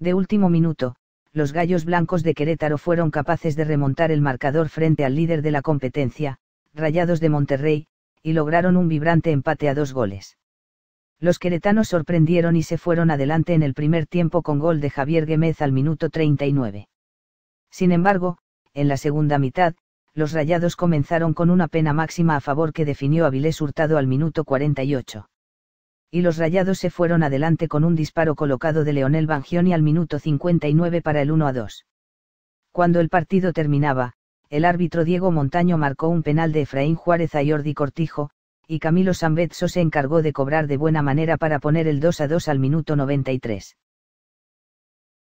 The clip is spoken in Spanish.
De último minuto, los Gallos Blancos de Querétaro fueron capaces de remontar el marcador frente al líder de la competencia, Rayados de Monterrey, y lograron un vibrante empate a dos goles. Los queretanos sorprendieron y se fueron adelante en el primer tiempo con gol de Javier Guemez al minuto 39. Sin embargo, en la segunda mitad, los Rayados comenzaron con una pena máxima a favor que definió Avilés Hurtado al minuto 48 y los rayados se fueron adelante con un disparo colocado de Leonel Bangioni al minuto 59 para el 1 a 2. Cuando el partido terminaba, el árbitro Diego Montaño marcó un penal de Efraín Juárez a Jordi Cortijo, y Camilo Sambetso se encargó de cobrar de buena manera para poner el 2 a 2 al minuto 93.